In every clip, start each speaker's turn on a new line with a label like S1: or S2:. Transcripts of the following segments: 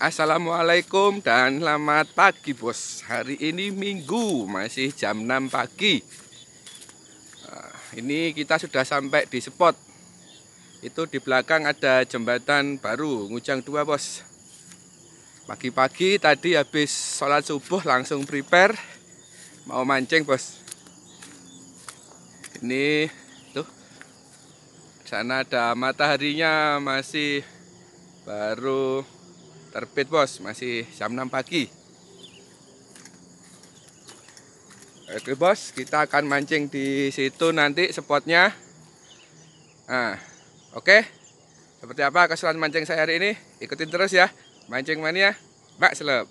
S1: Assalamualaikum dan selamat pagi bos Hari ini minggu masih jam 6 pagi ah, Ini kita sudah sampai di spot Itu di belakang ada jembatan baru Ngujang 2 bos Pagi-pagi tadi habis sholat subuh langsung prepare Mau mancing bos Ini tuh sana ada mataharinya masih baru Terbit bos, masih jam 6 pagi. Oke bos, kita akan mancing di situ nanti spotnya. Nah, oke. Seperti apa keseruan mancing saya hari ini? Ikutin terus ya. Mancing mania, Mbak Seleb.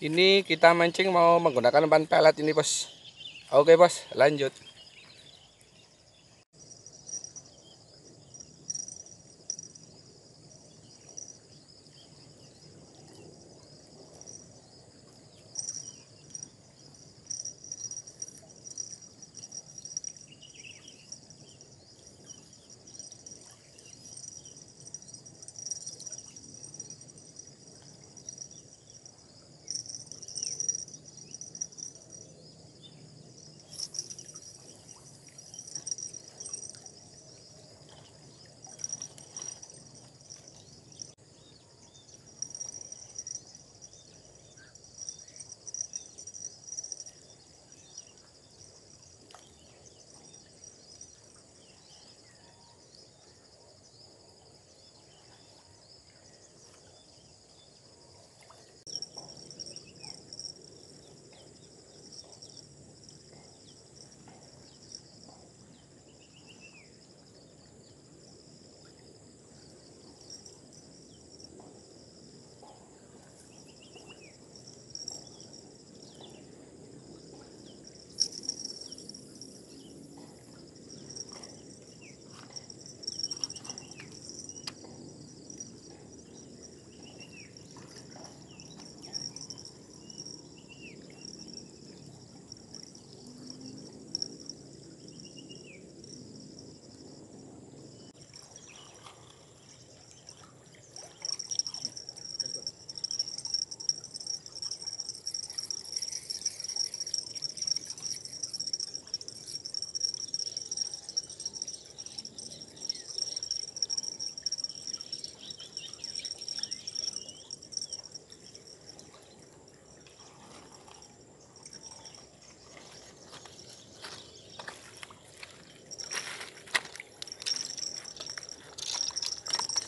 S1: Ini kita mancing mau menggunakan umpan pelet ini bos. Oke bos, lanjut.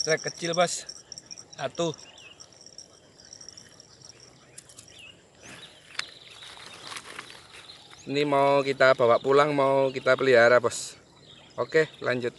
S1: strek kecil bos satu ini mau kita bawa pulang mau kita pelihara bos oke lanjut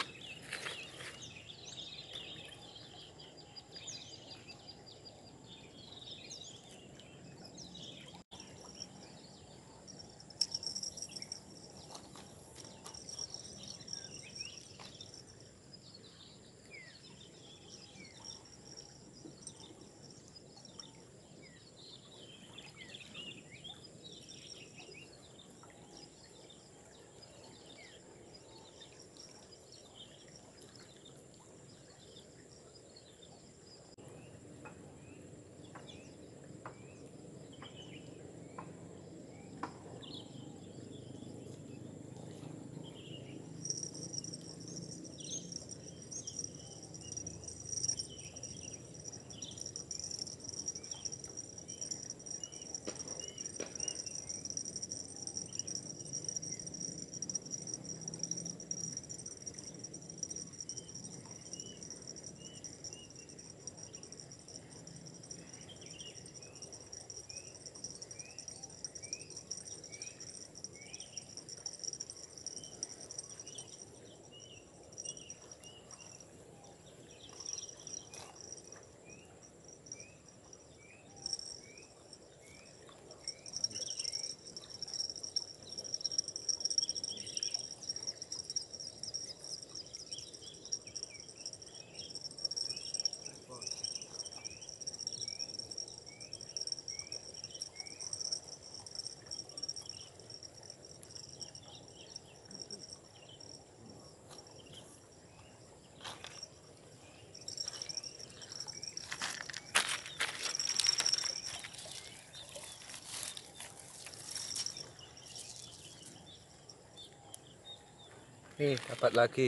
S1: dapat lagi.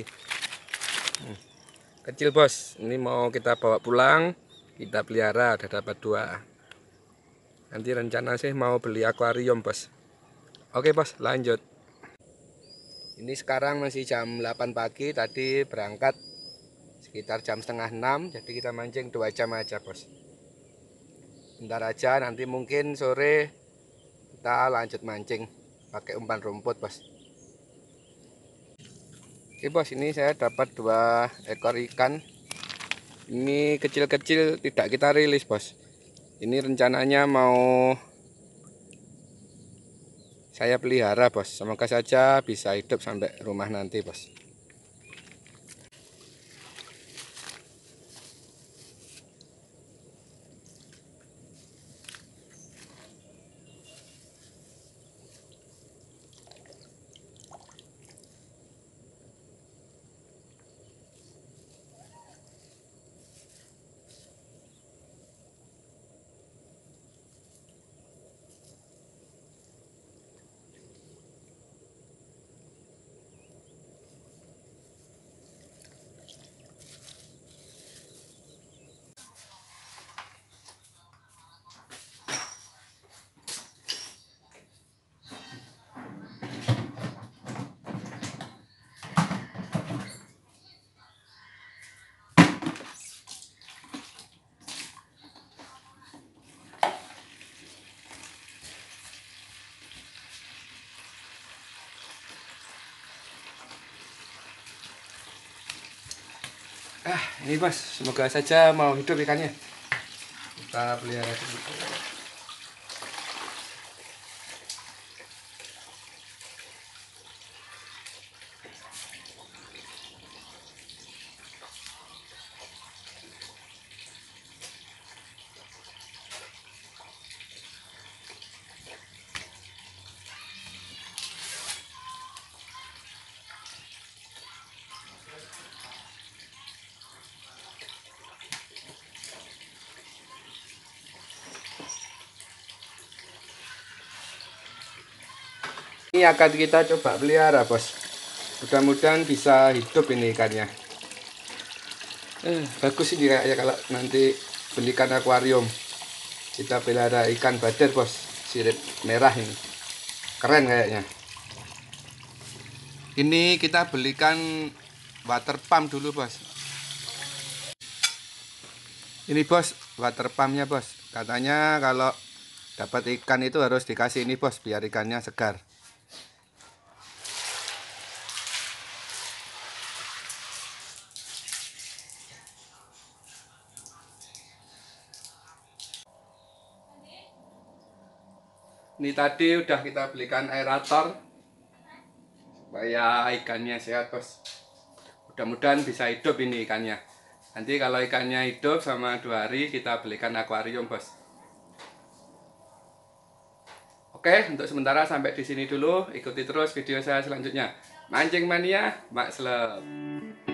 S1: Hmm. Kecil bos, ini mau kita bawa pulang, kita pelihara, ada dapat dua. Nanti rencana sih mau beli akuarium bos. Oke bos, lanjut. Ini sekarang masih jam 8 pagi, tadi berangkat sekitar jam setengah 6, jadi kita mancing dua jam aja bos. Bentar aja, nanti mungkin sore kita lanjut mancing pakai umpan rumput bos. Oke bos, ini saya dapat dua ekor ikan. Ini kecil-kecil tidak kita rilis bos. Ini rencananya mau saya pelihara bos. Semoga saja bisa hidup sampai rumah nanti bos. ah ini mas semoga saja mau hidup ikannya kita pelihara dulu Ini akan kita coba pelihara bos. Mudah-mudahan bisa hidup ini ikannya. Eh, bagus ini ya kalau nanti belikan akuarium. Kita pelihara ikan badar bos, sirip merah ini. Keren kayaknya. Ini kita belikan water pump dulu bos. Ini bos, water pumpnya bos. Katanya kalau dapat ikan itu harus dikasih ini bos biar ikannya segar Ini tadi udah kita belikan aerator supaya ikannya sehat bos. Mudah-mudahan bisa hidup ini ikannya. Nanti kalau ikannya hidup sama dua hari kita belikan akuarium bos. Oke, untuk sementara sampai di sini dulu. Ikuti terus video saya selanjutnya. Mancing mania, Mak Slep.